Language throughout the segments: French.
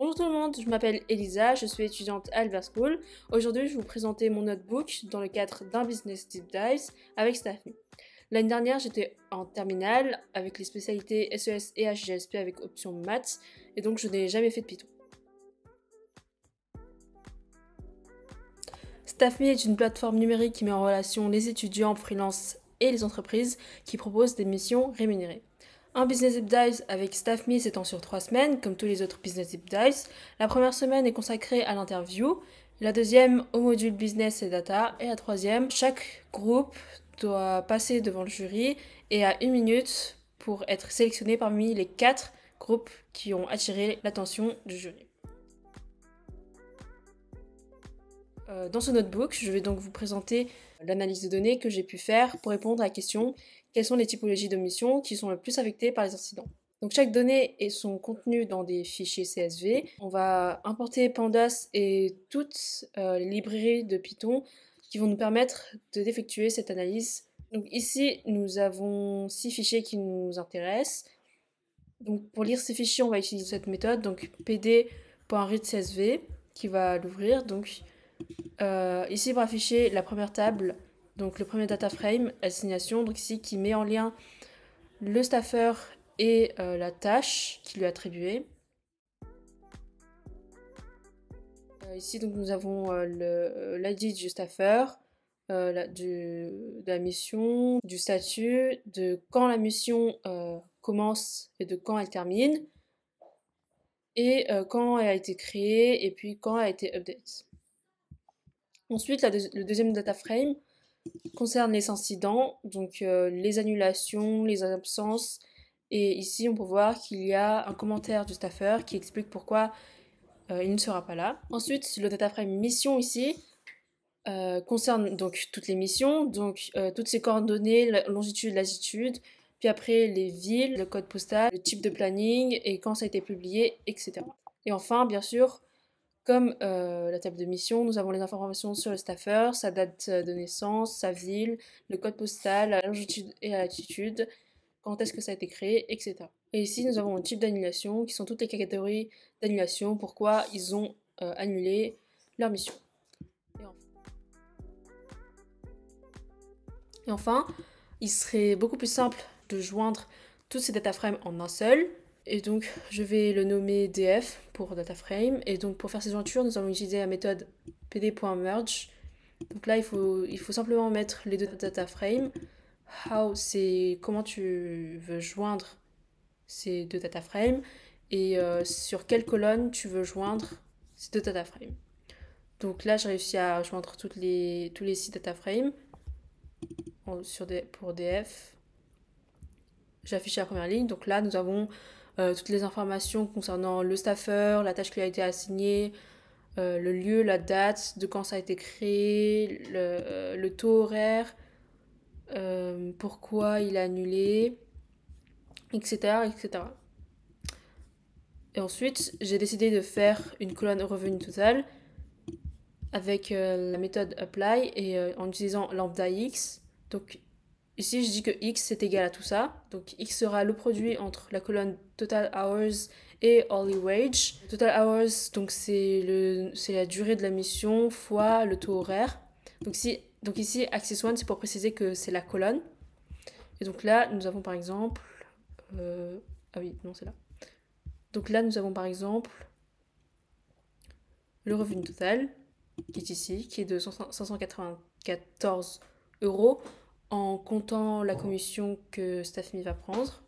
Bonjour tout le monde, je m'appelle Elisa, je suis étudiante à Albert School. Aujourd'hui, je vais vous présenter mon notebook dans le cadre d'un business deep dive avec StaffMe. L'année dernière, j'étais en terminale avec les spécialités SES e et HGSP avec option maths et donc je n'ai jamais fait de Python. StaffMe est une plateforme numérique qui met en relation les étudiants freelance et les entreprises qui proposent des missions rémunérées. Un Business Deep avec Staff Me s'étend sur trois semaines, comme tous les autres Business Deep La première semaine est consacrée à l'interview, la deuxième au module Business et Data, et la troisième, chaque groupe doit passer devant le jury et a une minute pour être sélectionné parmi les quatre groupes qui ont attiré l'attention du jury. Euh, dans ce notebook, je vais donc vous présenter l'analyse de données que j'ai pu faire pour répondre à la question quelles sont les typologies de missions qui sont le plus affectées par les incidents. Donc chaque donnée et son contenu dans des fichiers CSV. On va importer Pandas et toutes euh, les librairies de Python qui vont nous permettre d'effectuer cette analyse. Donc ici, nous avons six fichiers qui nous intéressent. Donc pour lire ces fichiers, on va utiliser cette méthode, donc pd.readcsv qui va l'ouvrir. Donc euh, ici, pour afficher la première table, donc le premier data frame, assignation, donc ici qui met en lien le staffer et euh, la tâche qui lui est attribuée. Euh, ici, donc nous avons l'ID du staffer, de la mission, du statut, de quand la mission commence et de quand elle termine, et quand elle a été créée, et puis quand elle a été update. Ensuite, le deuxième data frame concerne les incidents, donc euh, les annulations, les absences. Et ici, on peut voir qu'il y a un commentaire du staffer qui explique pourquoi euh, il ne sera pas là. Ensuite, le data frame mission ici euh, concerne donc toutes les missions, donc toutes ces coordonnées, longitude, latitude, puis après les villes, le code postal, le type de planning et quand ça a été publié, etc. Et enfin, bien sûr, comme euh, la table de mission, nous avons les informations sur le staffer, sa date de naissance, sa ville, le code postal, la longitude et la latitude, quand est-ce que ça a été créé, etc. Et ici, nous avons le type d'annulation, qui sont toutes les catégories d'annulation, pourquoi ils ont euh, annulé leur mission. Et enfin, il serait beaucoup plus simple de joindre tous ces data frames en un seul, et donc, je vais le nommer DF pour frame Et donc, pour faire ces jointures, nous allons utiliser la méthode pd.merge. Donc là, il faut, il faut simplement mettre les deux DataFrames. How, c'est comment tu veux joindre ces deux data DataFrames et euh, sur quelle colonne tu veux joindre ces deux DataFrames. Donc là, j'ai réussi à joindre toutes les, tous les six DataFrames sur des, pour DF. J'affiche la première ligne. Donc là, nous avons euh, toutes les informations concernant le staffeur, la tâche qui a été assignée, euh, le lieu, la date, de quand ça a été créé, le, taux horaire, euh, pourquoi il a annulé, etc. etc. Et ensuite, j'ai décidé de faire une colonne revenu total avec la méthode apply et en utilisant lambda x. Ici, je dis que x est égal à tout ça. Donc x sera le produit entre la colonne total hours et hourly wage. Total hours, donc c'est la durée de la mission fois le taux horaire. Donc, si, donc ici, access one c'est pour préciser que c'est la colonne. Et donc là, nous avons par exemple... Euh, ah oui, non, c'est là. Donc là, nous avons par exemple le revenu total, qui est ici, qui est de 594 euros en comptant la commission que StaffMe va prendre.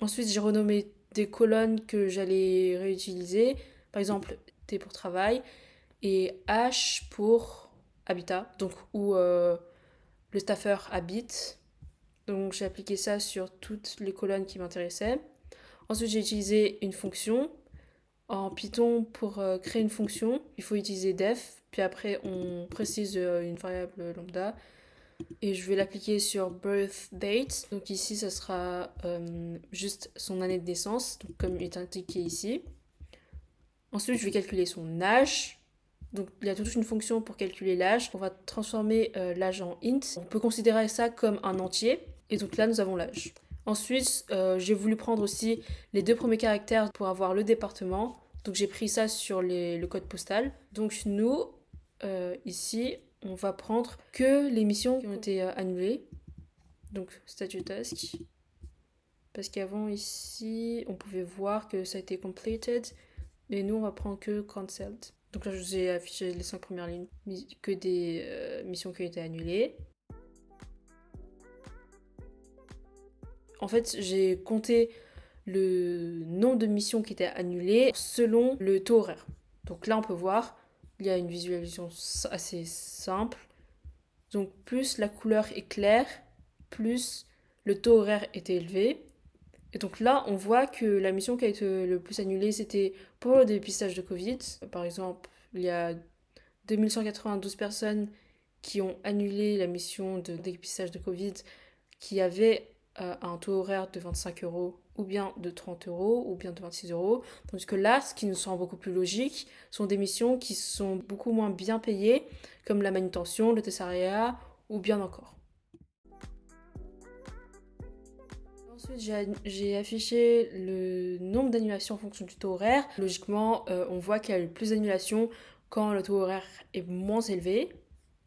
Ensuite, j'ai renommé des colonnes que j'allais réutiliser. Par exemple, T pour travail et H pour habitat, donc où euh, le staffeur habite. Donc j'ai appliqué ça sur toutes les colonnes qui m'intéressaient. Ensuite, j'ai utilisé une fonction en Python, pour euh, créer une fonction, il faut utiliser def, puis après on précise euh, une variable lambda. Et je vais l'appliquer sur birth Donc ici, ça sera euh, juste son année de naissance, comme il est indiqué ici. Ensuite, je vais calculer son âge. Donc il y a toute une fonction pour calculer l'âge. On va transformer l'âge en int. On peut considérer ça comme un entier. Et donc là, nous avons l'âge. Ensuite, euh, j'ai voulu prendre aussi les deux premiers caractères pour avoir le département. Donc j'ai pris ça sur le code postal. Donc nous, euh, ici, on va prendre que les missions qui ont été euh, annulées. Donc statut task. Parce qu'avant ici, on pouvait voir que ça a été completed. Et nous, on va prendre que cancelled. Donc là, je vous ai affiché les cinq premières lignes, que des missions qui ont été annulées. En fait, j'ai compté le nombre de missions qui étaient annulées selon le taux horaire. Donc là, on peut voir, il y a une visualisation assez simple. Donc plus la couleur est claire, plus le taux horaire était élevé. Et donc là, on voit que la mission qui a été le plus annulée, c'était pour le dépistage de Covid. Par exemple, il y a 2192 personnes qui ont annulé la mission de dépistage de Covid qui avait à euh, un taux horaire de 25 euros ou bien de 30 euros ou bien de 26 euros. Tandis que là, ce qui nous semble beaucoup plus logique sont des missions qui sont beaucoup moins bien payées, comme la manutention, le tessaria, ou bien encore. Ensuite, j'ai affiché le nombre d'annulations en fonction du taux horaire. Logiquement, euh, on voit qu'il y a eu plus d'annulations quand le taux horaire est moins élevé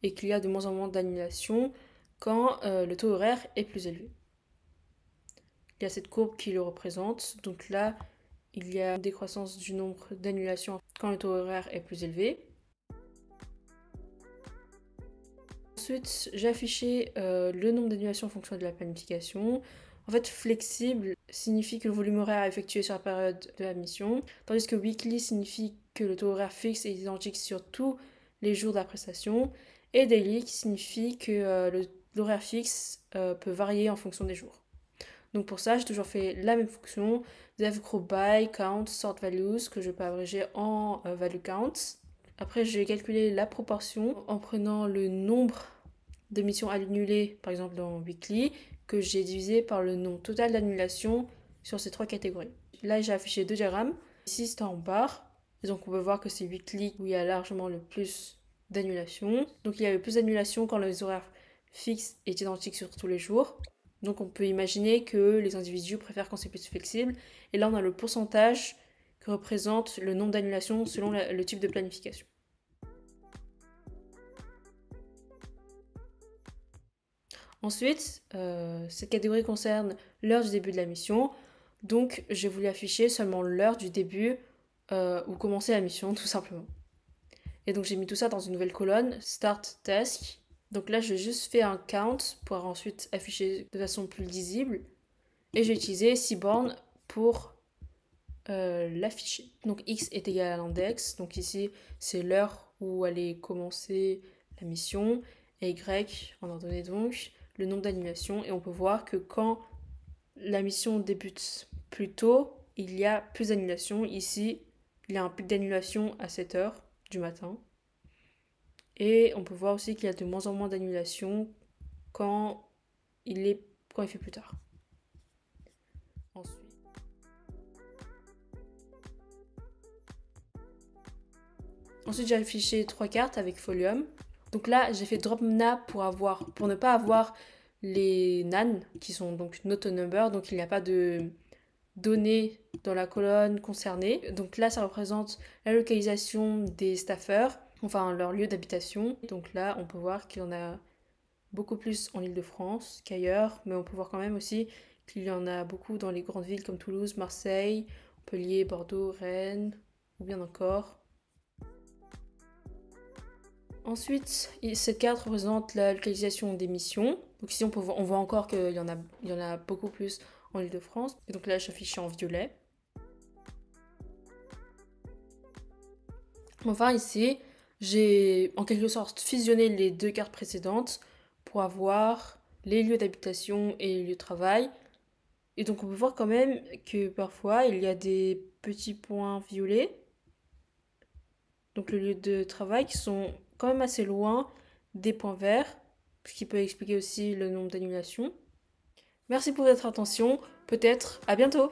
et qu'il y a de moins en moins d'annulations quand euh, le taux horaire est plus élevé il y a cette courbe qui le représente. Donc là, il y a une décroissance du nombre d'annulations quand le taux horaire est plus élevé. Ensuite, j'ai affiché euh, le nombre d'annulations en fonction de la planification. En fait, flexible signifie que le volume horaire est effectué sur la période de la mission, tandis que weekly signifie que le taux horaire fixe est identique sur tous les jours de la prestation, et daily signifie que euh, l'horaire fixe euh, peut varier en fonction des jours. Donc pour ça, j'ai toujours fait la même fonction, dev group by count sort values que je peux abréger en euh, value count. Après, j'ai calculé la proportion en prenant le nombre d'émissions annulées, par exemple dans weekly, que j'ai divisé par le nombre total d'annulations sur ces trois catégories. Là, j'ai affiché deux diagrammes. Ici, c'est en barre. Donc on peut voir que c'est weekly où il y a largement le plus d'annulations. Donc il y a avait plus d'annulations quand les horaires fixes étaient identiques sur tous les jours. Donc on peut imaginer que les individus préfèrent quand c'est plus flexible. Et là, on a le pourcentage que représente le nombre d'annulations selon le type de planification. Ensuite, euh, cette catégorie concerne l'heure du début de la mission. Donc j'ai voulu afficher seulement l'heure du début euh, ou commencer la mission, tout simplement. Et donc j'ai mis tout ça dans une nouvelle colonne, Start Task. Donc là, je vais juste faire un count pour ensuite afficher de façon plus lisible. Et j'ai utilisé 6 pour euh, l'afficher. Donc x est égal à l'index. Donc ici, c'est l'heure où allait commencer la mission. Et y, en donné donc, le nombre d'annulations. Et on peut voir que quand la mission débute plus tôt, il y a plus d'annulations. Ici, il y a un pic d'annulation à 7h du matin. Et on peut voir aussi qu'il y a de moins en moins d'annulations quand il est quand il fait plus tard. Ensuite. j'ai affiché trois cartes avec folium. Donc là j'ai fait drop pour avoir pour ne pas avoir les nan qui sont donc not number, donc il n'y a pas de données dans la colonne concernée. Donc là ça représente la localisation des staffers enfin leur lieu d'habitation. Donc là, on peut voir qu'il y en a beaucoup plus en Ile-de-France qu'ailleurs, mais on peut voir quand même aussi qu'il y en a beaucoup dans les grandes villes comme Toulouse, Marseille, Montpellier, Bordeaux, Rennes, ou bien encore. Ensuite, cette carte représente la localisation des missions. Donc ici, on, voit encore qu'il y, en a, y en a beaucoup plus en Ile-de-France. Et donc là, j'affiche en violet. Enfin, ici, j'ai en quelque sorte fusionné les deux cartes précédentes pour avoir les lieux d'habitation et les lieux de travail. Et donc on peut voir quand même que parfois il y a des petits points violets, donc le lieu de travail, qui sont quand même assez loin des points verts, ce qui peut expliquer aussi le nombre d'annulations. Merci pour votre attention, peut-être à bientôt